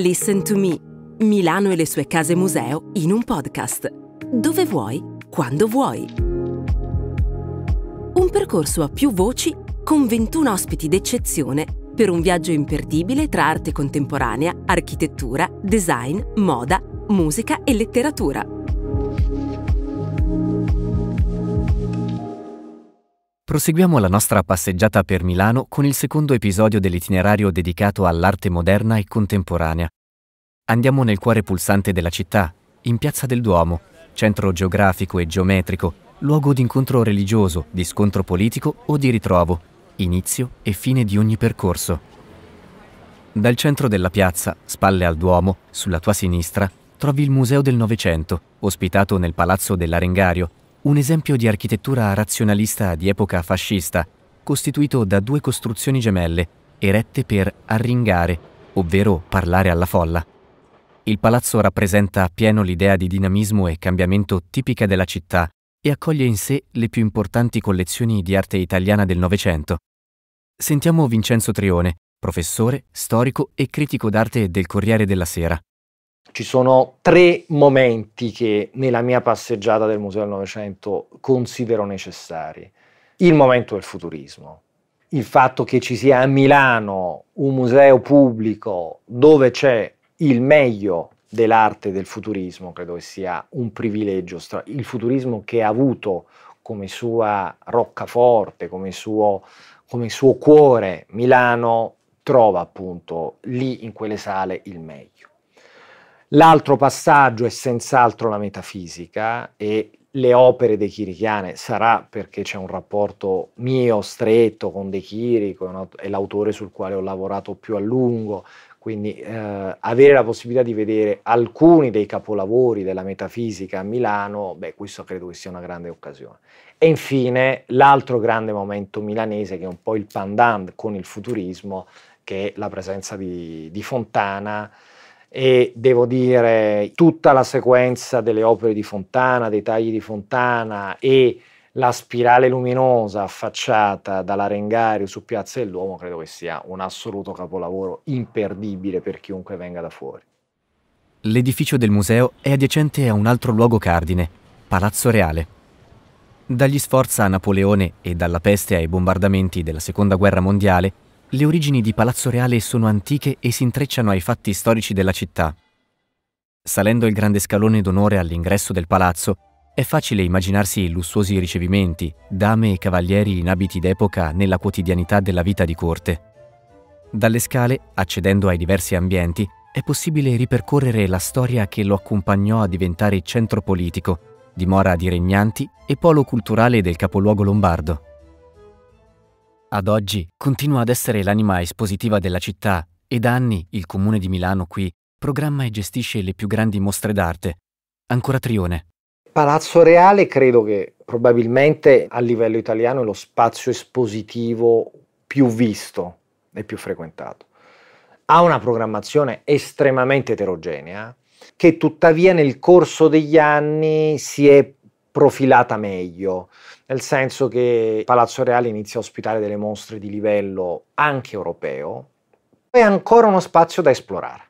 Listen to Me, Milano e le sue case museo in un podcast, dove vuoi, quando vuoi. Un percorso a più voci con 21 ospiti d'eccezione per un viaggio imperdibile tra arte contemporanea, architettura, design, moda, musica e letteratura. Proseguiamo la nostra passeggiata per Milano con il secondo episodio dell'itinerario dedicato all'arte moderna e contemporanea. Andiamo nel cuore pulsante della città, in Piazza del Duomo, centro geografico e geometrico, luogo di incontro religioso, di scontro politico o di ritrovo, inizio e fine di ogni percorso. Dal centro della piazza, spalle al Duomo, sulla tua sinistra, trovi il Museo del Novecento, ospitato nel Palazzo dell'Arengario, un esempio di architettura razionalista di epoca fascista, costituito da due costruzioni gemelle, erette per arringare, ovvero parlare alla folla. Il palazzo rappresenta appieno l'idea di dinamismo e cambiamento tipica della città e accoglie in sé le più importanti collezioni di arte italiana del Novecento. Sentiamo Vincenzo Trione, professore, storico e critico d'arte del Corriere della Sera. Ci sono tre momenti che nella mia passeggiata del Museo del Novecento considero necessari. Il momento del futurismo, il fatto che ci sia a Milano un museo pubblico dove c'è il meglio dell'arte del futurismo, credo che sia un privilegio. Il futurismo che ha avuto come sua roccaforte, come suo, come suo cuore Milano, trova appunto lì in quelle sale il meglio. L'altro passaggio è senz'altro la metafisica e le opere dei Chirichiane sarà perché c'è un rapporto mio stretto con De Chirico, è l'autore sul quale ho lavorato più a lungo, quindi eh, avere la possibilità di vedere alcuni dei capolavori della metafisica a Milano, beh, questo credo che sia una grande occasione. E infine l'altro grande momento milanese che è un po' il pandan con il futurismo, che è la presenza di, di Fontana e devo dire tutta la sequenza delle opere di Fontana, dei tagli di Fontana e la spirale luminosa affacciata dall'arengario su Piazza dell'Uomo credo che sia un assoluto capolavoro imperdibile per chiunque venga da fuori. L'edificio del museo è adiacente a un altro luogo cardine, Palazzo Reale. Dagli sforzi a Napoleone e dalla peste ai bombardamenti della Seconda Guerra Mondiale, le origini di Palazzo Reale sono antiche e si intrecciano ai fatti storici della città. Salendo il grande scalone d'onore all'ingresso del palazzo, è facile immaginarsi i lussuosi ricevimenti, dame e cavalieri in abiti d'epoca nella quotidianità della vita di corte. Dalle scale, accedendo ai diversi ambienti, è possibile ripercorrere la storia che lo accompagnò a diventare centro politico, dimora di regnanti e polo culturale del capoluogo lombardo ad oggi, continua ad essere l'anima espositiva della città e da anni il Comune di Milano qui programma e gestisce le più grandi mostre d'arte. Ancora Trione. Palazzo Reale credo che probabilmente a livello italiano è lo spazio espositivo più visto e più frequentato. Ha una programmazione estremamente eterogenea che tuttavia nel corso degli anni si è profilata meglio, nel senso che Palazzo Reale inizia a ospitare delle mostre di livello anche europeo, è ancora uno spazio da esplorare.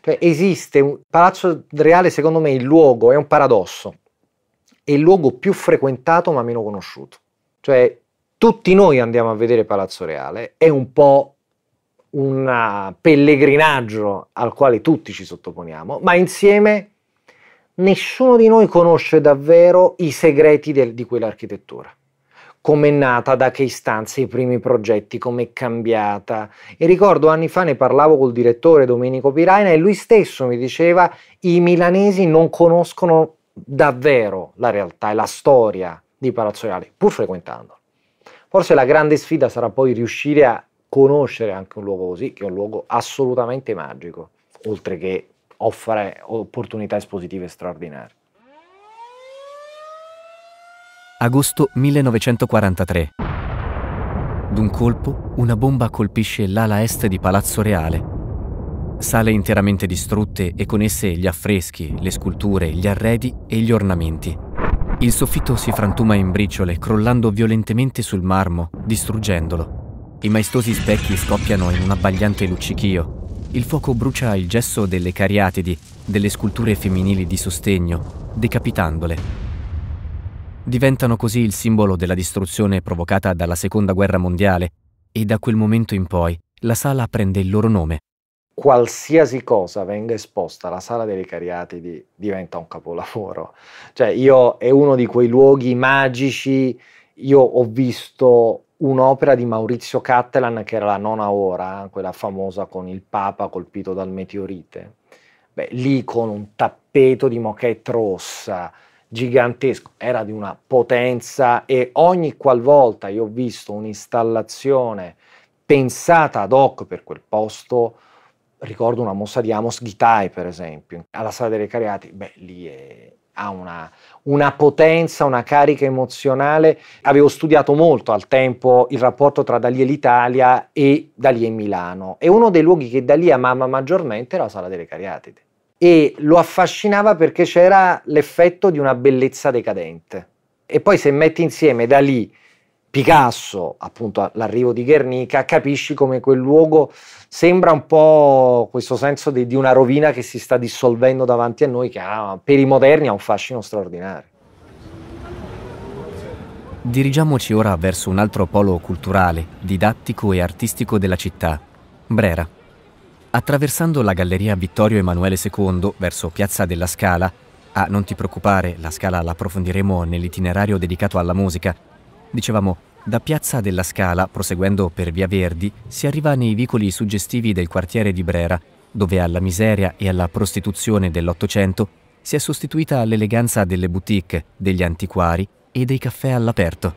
Cioè, esiste un Palazzo Reale, secondo me, il luogo è un paradosso. È il luogo più frequentato ma meno conosciuto. Cioè, tutti noi andiamo a vedere Palazzo Reale, è un po' un uh, pellegrinaggio al quale tutti ci sottoponiamo, ma insieme nessuno di noi conosce davvero i segreti del, di quell'architettura. Come è nata, da che istanze i primi progetti, come è cambiata. E ricordo anni fa ne parlavo col direttore Domenico Piraina e lui stesso mi diceva i milanesi non conoscono davvero la realtà e la storia di Palazzo Reale, pur frequentandolo. Forse la grande sfida sarà poi riuscire a conoscere anche un luogo così, che è un luogo assolutamente magico, oltre che offre opportunità espositive straordinarie. Agosto 1943. D'un colpo, una bomba colpisce l'ala est di Palazzo Reale. Sale interamente distrutte e con esse gli affreschi, le sculture, gli arredi e gli ornamenti. Il soffitto si frantuma in briciole, crollando violentemente sul marmo, distruggendolo. I maestosi specchi scoppiano in un abbagliante luccichio il fuoco brucia il gesso delle cariatidi, delle sculture femminili di sostegno, decapitandole. Diventano così il simbolo della distruzione provocata dalla Seconda Guerra Mondiale e da quel momento in poi la sala prende il loro nome. Qualsiasi cosa venga esposta alla sala delle cariatidi diventa un capolavoro. Cioè io è uno di quei luoghi magici, io ho visto un'opera di Maurizio Cattelan che era la nona ora, quella famosa con il Papa colpito dal meteorite. Beh, lì con un tappeto di moquette rossa gigantesco, era di una potenza e ogni qualvolta io ho visto un'installazione pensata ad hoc per quel posto, ricordo una mossa di Amos Ghitai per esempio, alla Sala delle Cariati, beh lì è ha una, una, potenza, una carica emozionale. Avevo studiato molto al tempo il rapporto tra Dalì e l'Italia e Dalì e Milano e uno dei luoghi che Dalì amava maggiormente era la Sala delle Cariatide e lo affascinava perché c'era l'effetto di una bellezza decadente. E poi se metti insieme Dalì Picasso, appunto l'arrivo di Guernica, capisci come quel luogo sembra un po' questo senso di, di una rovina che si sta dissolvendo davanti a noi, che ha, per i moderni ha un fascino straordinario. Dirigiamoci ora verso un altro polo culturale, didattico e artistico della città, Brera. Attraversando la galleria Vittorio Emanuele II verso Piazza della Scala, a non ti preoccupare, la Scala l'approfondiremo nell'itinerario dedicato alla musica, Dicevamo, da Piazza della Scala, proseguendo per Via Verdi, si arriva nei vicoli suggestivi del quartiere di Brera, dove alla miseria e alla prostituzione dell'Ottocento si è sostituita l'eleganza delle boutique, degli antiquari e dei caffè all'aperto.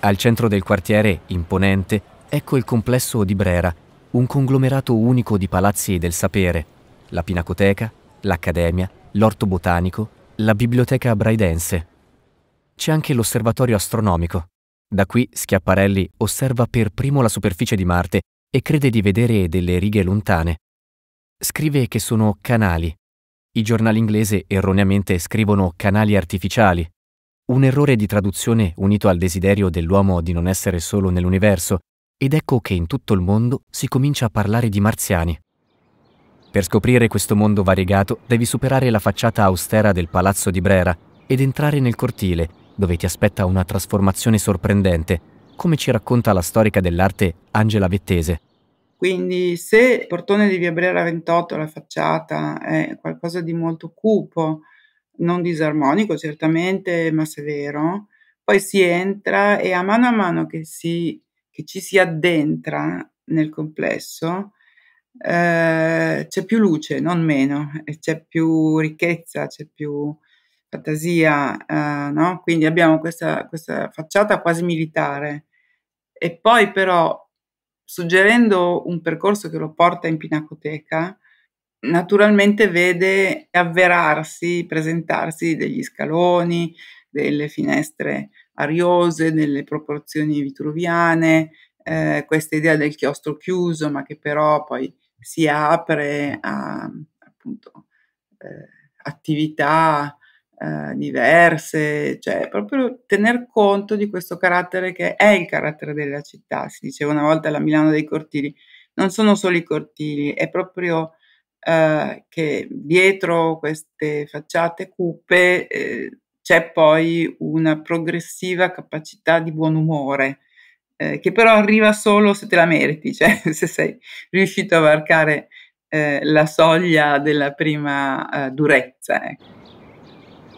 Al centro del quartiere, imponente, ecco il complesso di Brera, un conglomerato unico di palazzi del sapere, la Pinacoteca, l'Accademia, l'Orto Botanico, la Biblioteca Braidense c'è anche l'osservatorio astronomico. Da qui Schiaparelli osserva per primo la superficie di Marte e crede di vedere delle righe lontane. Scrive che sono canali. I giornali inglesi erroneamente scrivono canali artificiali. Un errore di traduzione unito al desiderio dell'uomo di non essere solo nell'universo, ed ecco che in tutto il mondo si comincia a parlare di marziani. Per scoprire questo mondo variegato devi superare la facciata austera del palazzo di Brera ed entrare nel cortile, dove ti aspetta una trasformazione sorprendente, come ci racconta la storica dell'arte Angela Vettese. Quindi se il portone di Via Brera 28, la facciata, è qualcosa di molto cupo, non disarmonico certamente, ma severo, poi si entra e a mano a mano che, si, che ci si addentra nel complesso, eh, c'è più luce, non meno, c'è più ricchezza, c'è più fantasia, eh, no? quindi abbiamo questa, questa facciata quasi militare e poi però suggerendo un percorso che lo porta in pinacoteca, naturalmente vede avverarsi, presentarsi degli scaloni, delle finestre ariose, delle proporzioni vitruviane, eh, questa idea del chiostro chiuso, ma che però poi si apre a appunto, eh, attività eh, diverse, cioè proprio tener conto di questo carattere che è il carattere della città, si diceva una volta la Milano dei cortili, non sono solo i cortili, è proprio eh, che dietro queste facciate cupe eh, c'è poi una progressiva capacità di buon umore. Eh, che però arriva solo se te la meriti, cioè se sei riuscito a varcare eh, la soglia della prima eh, durezza. Ecco.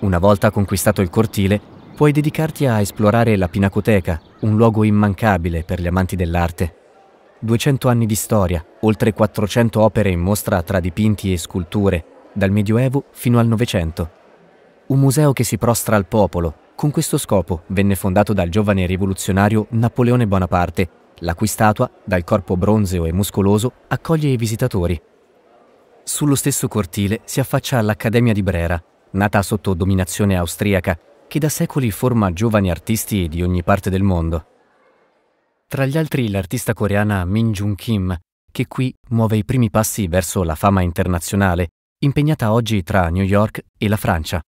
Una volta conquistato il cortile, puoi dedicarti a esplorare la Pinacoteca, un luogo immancabile per gli amanti dell'arte. 200 anni di storia, oltre 400 opere in mostra tra dipinti e sculture, dal Medioevo fino al Novecento. Un museo che si prostra al popolo. Con questo scopo venne fondato dal giovane rivoluzionario Napoleone Bonaparte, la cui statua, dal corpo bronzeo e muscoloso, accoglie i visitatori. Sullo stesso cortile si affaccia l'Accademia di Brera, nata sotto dominazione austriaca, che da secoli forma giovani artisti di ogni parte del mondo. Tra gli altri l'artista coreana Min Jung Kim, che qui muove i primi passi verso la fama internazionale, impegnata oggi tra New York e la Francia.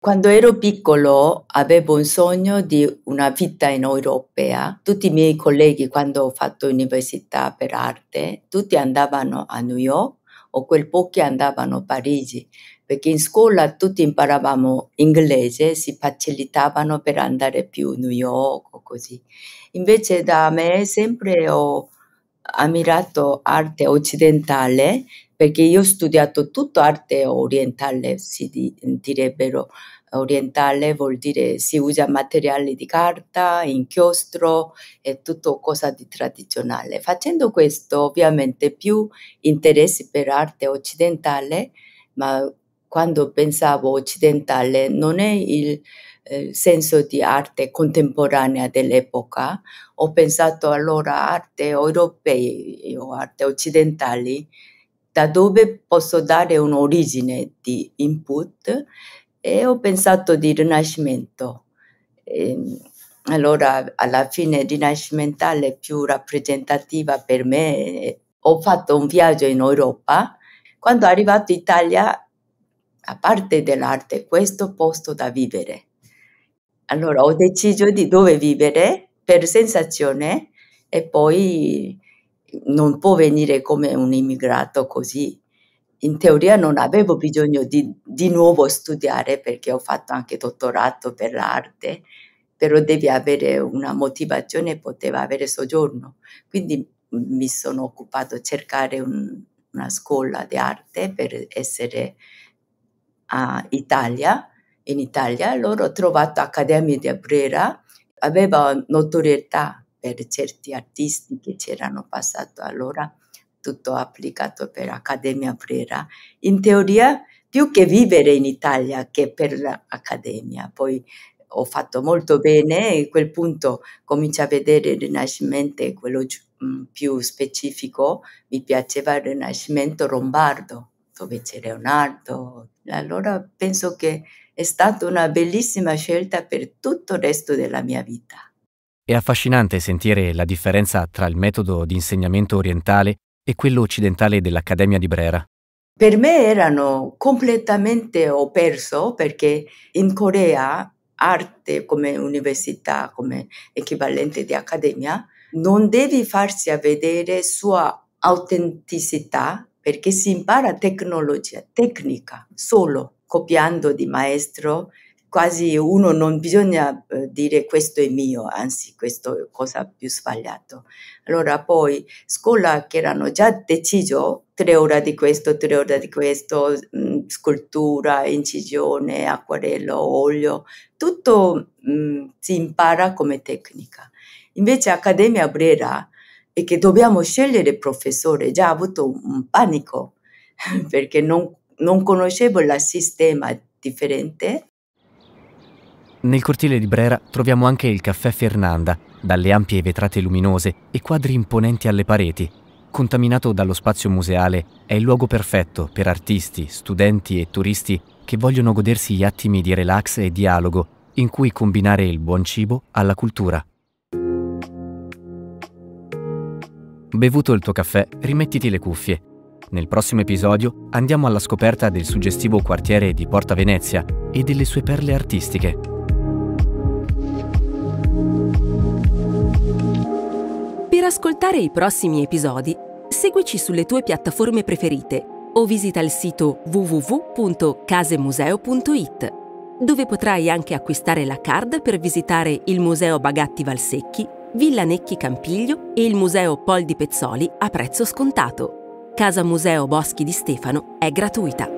Quando ero piccolo avevo un sogno di una vita in Europa. Tutti i miei colleghi, quando ho fatto università per arte, tutti andavano a New York o quel pochi andavano a Parigi perché in scuola tutti imparavamo inglese, si facilitavano per andare più a New York o così. Invece da me sempre ho ammirato arte occidentale perché io ho studiato tutto arte orientale, si direbbero orientale vuol dire si usa materiali di carta, inchiostro e tutto cosa di tradizionale. Facendo questo ovviamente più interessi per arte occidentale, ma quando pensavo occidentale non è il eh, senso di arte contemporanea dell'epoca, ho pensato allora arte europea o arte occidentale, da dove posso dare un'origine di input e ho pensato di rinascimento. E, ehm, allora alla fine rinascimentale più rappresentativa per me, ho fatto un viaggio in Europa, quando arrivato in Italia a parte dell'arte, questo posto da vivere. Allora ho deciso di dove vivere per sensazione e poi non può venire come un immigrato così. In teoria non avevo bisogno di, di nuovo studiare perché ho fatto anche dottorato per l'arte, però devi avere una motivazione, e poteva avere soggiorno. Quindi mi sono occupato a cercare un, una scuola di arte per essere a Italia, in Italia, loro hanno trovato l'Accademia di Brera, aveva notorietà per certi artisti che c'erano passati allora, tutto applicato per l'Accademia Brera. In teoria, più che vivere in Italia che per l'Accademia, poi ho fatto molto bene e a quel punto comincio a vedere il Rinascimento, quello mm, più specifico, mi piaceva il Rinascimento lombardo Bertovecci Leonardo. Allora penso che è stata una bellissima scelta per tutto il resto della mia vita. È affascinante sentire la differenza tra il metodo di insegnamento orientale e quello occidentale dell'Accademia di Brera. Per me erano completamente ho perso perché in Corea arte come università, come equivalente di accademia, non devi farsi vedere sua autenticità perché si impara tecnologia, tecnica, solo copiando di maestro, quasi uno non bisogna eh, dire questo è mio, anzi questo è cosa più sbagliato. Allora poi scuola che erano già deciso tre ore di questo, tre ore di questo, mh, mm, scultura, incisione, acquarello, olio, tutto mh, mm, si impara come tecnica. Invece Accademia Brera e che dobbiamo scegliere il professore, già ho avuto un panico perché non, non conoscevo il sistema differente. Nel cortile di Brera troviamo anche il caffè Fernanda, dalle ampie vetrate luminose e quadri imponenti alle pareti. Contaminato dallo spazio museale, è il luogo perfetto per artisti, studenti e turisti che vogliono godersi gli attimi di relax e dialogo in cui combinare il buon cibo alla cultura. Bevuto il tuo caffè, rimettiti le cuffie. Nel prossimo episodio andiamo alla scoperta del suggestivo quartiere di Porta Venezia e delle sue perle artistiche. Per ascoltare i prossimi episodi, seguici sulle tue piattaforme preferite o visita il sito www.casemuseo.it, dove potrai anche acquistare la card per visitare il Museo Bagatti Valsecchi Villa Necchi Campiglio e il Museo Pol di Pezzoli a prezzo scontato. Casa Museo Boschi di Stefano è gratuita.